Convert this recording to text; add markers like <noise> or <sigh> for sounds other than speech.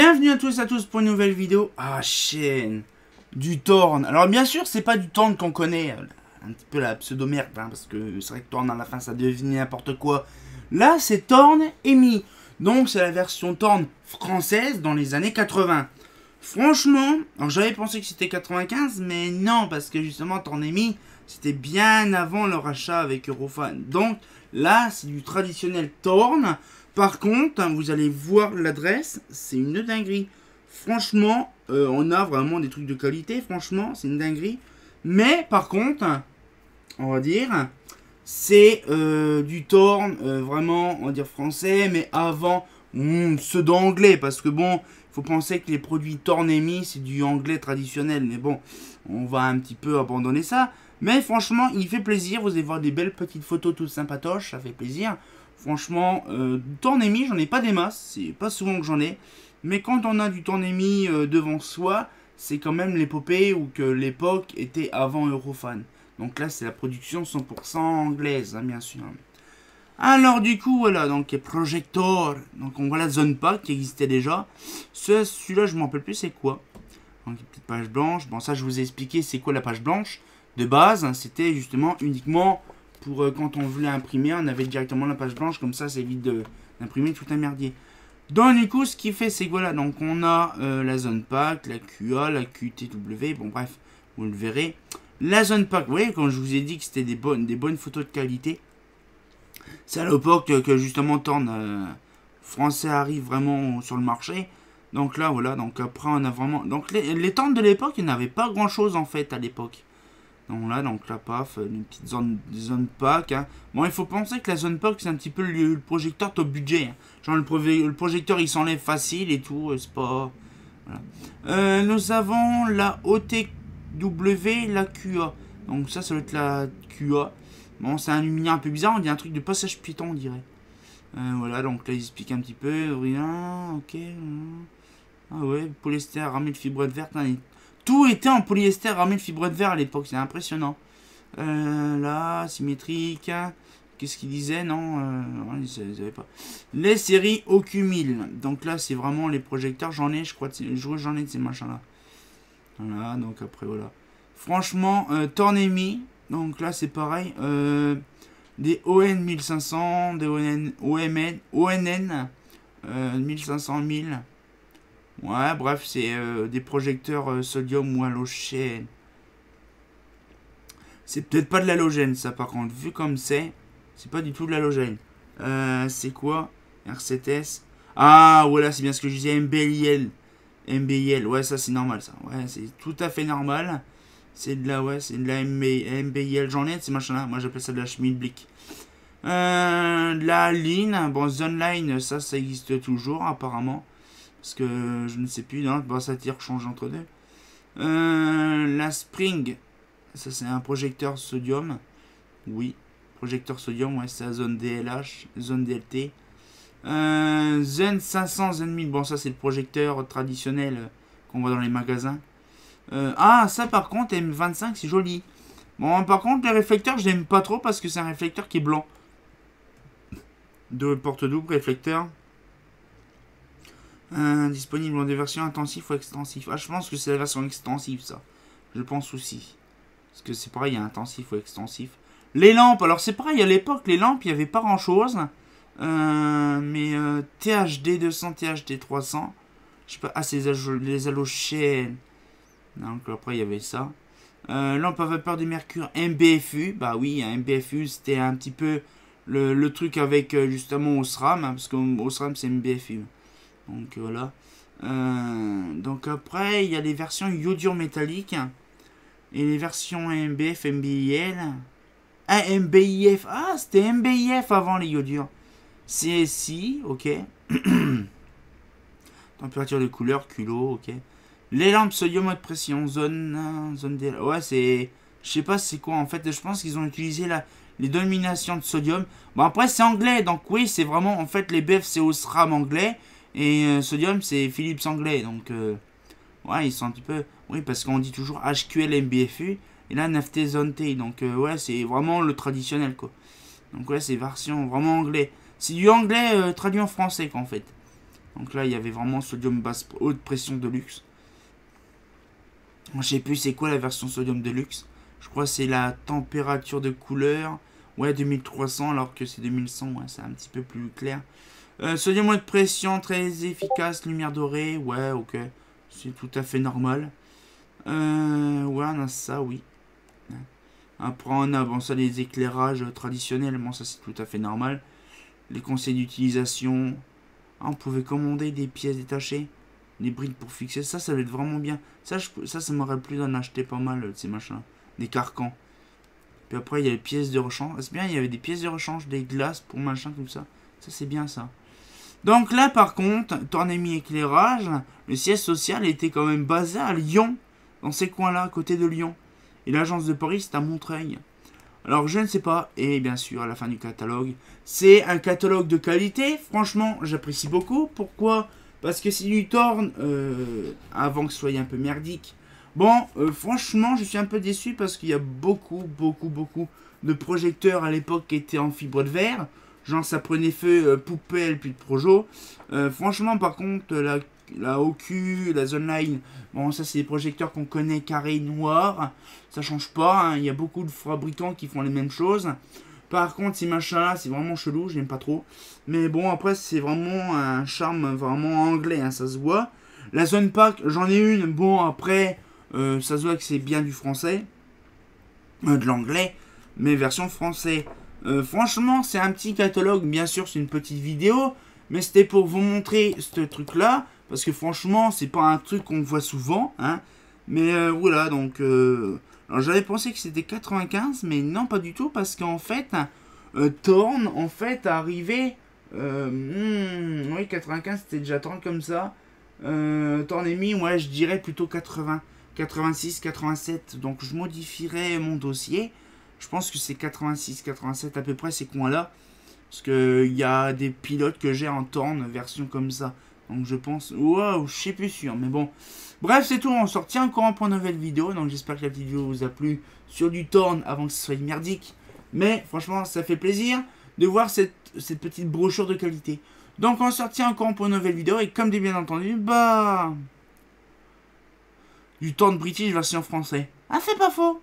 Bienvenue à tous et à tous pour une nouvelle vidéo. Ah, chaîne du Torn. Alors, bien sûr, c'est pas du Thorn qu'on connaît. Un petit peu la pseudo-merde, hein, parce que c'est vrai que Thorn à la fin, ça devine n'importe quoi. Là, c'est Torn Emi. Donc, c'est la version Torn française dans les années 80. Franchement, j'avais pensé que c'était 95, mais non, parce que justement, Tornemi, c'était bien avant leur achat avec Eurofan. Donc là, c'est du traditionnel Torn. Par contre, hein, vous allez voir l'adresse, c'est une dinguerie. Franchement, euh, on a vraiment des trucs de qualité, franchement, c'est une dinguerie. Mais par contre, on va dire, c'est euh, du Torn, euh, vraiment, on va dire français, mais avant... Hmm, ceux d'anglais parce que bon faut penser que les produits Tornemi, c'est du anglais traditionnel. Mais bon, on va un petit peu abandonner ça. Mais franchement, il fait plaisir. Vous allez voir des belles petites photos toutes sympatoches. Ça fait plaisir. Franchement, euh, Tornemi, j'en ai pas des masses. C'est pas souvent que j'en ai. Mais quand on a du Tornemi euh, devant soi, c'est quand même l'épopée ou que l'époque était avant Eurofan. Donc là, c'est la production 100% anglaise, hein, bien sûr. Alors du coup, voilà, donc Projector. Donc on voit la zone pack qui existait déjà. Ce, Celui-là, je m'en rappelle plus c'est quoi. Donc une petite page blanche. Bon, ça, je vous ai expliqué c'est quoi la page blanche. De base, c'était justement uniquement pour euh, quand on voulait imprimer, on avait directement la page blanche. Comme ça, c'est évite d'imprimer tout un merdier. Donc du coup, ce qui fait, c'est voilà, donc on a euh, la zone pack, la QA, la QTW, bon bref, vous le verrez. La zone pack, vous voyez, quand je vous ai dit que c'était des bonnes, des bonnes photos de qualité, c'est à l'époque que, justement Torn euh, français arrive vraiment sur le marché. Donc là, voilà, donc après on a vraiment... Donc les, TORN de l'époque, il n'y pas grand-chose en fait à l'époque. Donc là, donc là, paf, euh, une petite zone, zone pack. Hein. Bon, il faut penser que la zone pack, c'est un petit peu le, projecteur top budget. Hein. Genre le, projecteur, il s'enlève facile et tout, c'est euh, pas... nous avons la OTW, la QA. Donc ça, ça va être la QA. Bon, c'est un luminaire un peu bizarre, on dit un truc de passage piéton, on dirait. Euh, voilà, donc là, ils expliquent un petit peu. Rien, ok. Euh. Ah ouais, polyester, ramé de fibre de verre. Tout était en polyester, ramé de fibre de verre à l'époque, c'est impressionnant. Euh, là, symétrique. Hein. Qu'est-ce qu'il disait Non, euh, je pas. Les séries oq Donc là, c'est vraiment les projecteurs. J'en ai, je crois, j'en ai de ces machins-là. Voilà, donc après, voilà. Franchement, Tornemi, donc là, c'est pareil. Euh, des ON 1500, des ON, OMN, ONN 1500 1000. Ouais, bref, c'est euh, des projecteurs euh, sodium ou halogène. C'est peut-être pas de l'halogène, ça, par contre. Vu comme c'est, c'est pas du tout de l'halogène. c'est quoi RCTS Ah, voilà, c'est bien ce que je disais, MBIL. MBIL, ouais, ça, c'est normal, ça. Ouais, c'est tout à fait normal. C'est de la, ouais, de la MBIL, j'en ai c'est machin là Moi, j'appelle ça de la chemise Euh, la line, bon, zone line, ça, ça existe toujours, apparemment. Parce que je ne sais plus, non, bon, ça tire, change entre deux. Euh, la spring, ça, c'est un projecteur sodium. Oui, projecteur sodium, ouais, c'est la zone DLH, zone DLT. Euh, zone 500, zone 1000, bon, ça, c'est le projecteur traditionnel qu'on voit dans les magasins. Euh, ah, ça par contre, M25, c'est joli. Bon, par contre, les réflecteurs je n'aime pas trop parce que c'est un réflecteur qui est blanc. Deux portes doubles, réflecteur. Euh, disponible en des versions intensif ou extensif Ah, je pense que c'est la version extensif ça. Je pense aussi. Parce que c'est pareil, il y a intensif ou extensif. Les lampes, alors c'est pareil, à l'époque, les lampes, il n'y avait pas grand-chose. Euh, mais THD 200, THD 300. Je sais pas, ah, c'est les, les donc après, il y avait ça. Euh, à vapeur de mercure MBFU. Bah oui, hein, MBFU, c'était un petit peu le, truc avec euh, justement Osram. Hein, parce parce Osram c'est MBFU. Donc voilà. Euh, donc après, il y a les versions iodure métallique. et les versions MBF, MBIL. Ah, MBIF. Ah, c'était MBIF avant les iodures. CSI, ok. <clears throat> Température de couleur, culot, ok. Les lampes sodium haute pression, zone, zone Ouais, c'est... Je sais pas c'est quoi, en fait, je pense qu'ils ont utilisé la... les dominations de sodium. Bon, après, c'est anglais, donc oui, c'est vraiment... En fait, les BF, c'est Osram anglais, et euh, sodium, c'est Philips anglais, donc... Euh, ouais, ils sont un petit peu... Oui, parce qu'on dit toujours HQL MBFU, et là, NFT Zone T, donc euh, ouais, c'est vraiment le traditionnel, quoi. Donc ouais, c'est version vraiment anglais. C'est du anglais traduit en français, qu'en fait. Donc là, il y avait vraiment sodium basse haute pression de luxe. Je sais plus c'est quoi la version sodium de luxe. Je crois c'est la température de couleur. Ouais, 2300 alors que c'est 2100. Ouais, c'est un petit peu plus clair. Euh, sodium haute de pression, très efficace, lumière dorée. Ouais, ok. C'est tout à fait normal. Euh, ouais, on a ça, oui. Après, on a bon, ça, les éclairages traditionnels. ça, c'est tout à fait normal. Les conseils d'utilisation. on pouvait commander des pièces détachées des brides pour fixer. Ça, ça va être vraiment bien. Ça, ça, ça m'aurait plu d'en acheter pas mal, de euh, ces machins. Des carcans. Puis après, il y a les pièces de rechange. Ah, c'est bien, il y avait des pièces de rechange, des glaces pour machin, comme ça. Ça, c'est bien, ça. Donc là, par contre, Tornémie éclairage, le siège social était quand même basé à Lyon. Dans ces coins-là, à côté de Lyon. Et l'agence de Paris, c'est à Montreuil. Alors, je ne sais pas. Et bien sûr, à la fin du catalogue, c'est un catalogue de qualité. Franchement, j'apprécie beaucoup. Pourquoi parce que si lui euh, avant que ce soit un peu merdique, bon, euh, franchement, je suis un peu déçu parce qu'il y a beaucoup, beaucoup, beaucoup de projecteurs à l'époque qui étaient en fibre de verre. Genre, ça prenait feu euh, Poupelle puis de Projo. Euh, franchement, par contre, la, la OQ, la Zone Line, bon, ça, c'est des projecteurs qu'on connaît carré noir. Ça change pas. Hein. Il y a beaucoup de fabricants qui font les mêmes choses. Par contre, ces machins-là, c'est vraiment chelou, j'aime pas trop. Mais bon, après, c'est vraiment un charme vraiment anglais, hein, ça se voit. La zone park, j'en ai une. Bon, après, euh, ça se voit que c'est bien du français. Euh, de l'anglais, mais version français. Euh, franchement, c'est un petit catalogue, bien sûr, c'est une petite vidéo. Mais c'était pour vous montrer ce truc-là. Parce que franchement, c'est pas un truc qu'on voit souvent, hein. Mais euh, voilà, donc... Euh, j'avais pensé que c'était 95, mais non, pas du tout, parce qu'en fait, euh, Torn, en fait, arrivé... Hmm, oui, 95, c'était déjà Thorn comme ça. Thorn et ouais, je dirais plutôt 80. 86, 87, donc je modifierai mon dossier. Je pense que c'est 86, 87 à peu près ces coins-là. Parce qu'il y a des pilotes que j'ai en Thorn, version comme ça. Donc je pense... Waouh, je sais plus sûr, mais bon. Bref, c'est tout, on sortit encore un point une nouvelle vidéo. Donc j'espère que la vidéo vous a plu sur du torn avant que ce soit merdique. Mais franchement, ça fait plaisir de voir cette, petite brochure de qualité. Donc on sortit encore pour une nouvelle vidéo. Et comme dit bien entendu, bah... Du torn british version français. Ah, c'est pas faux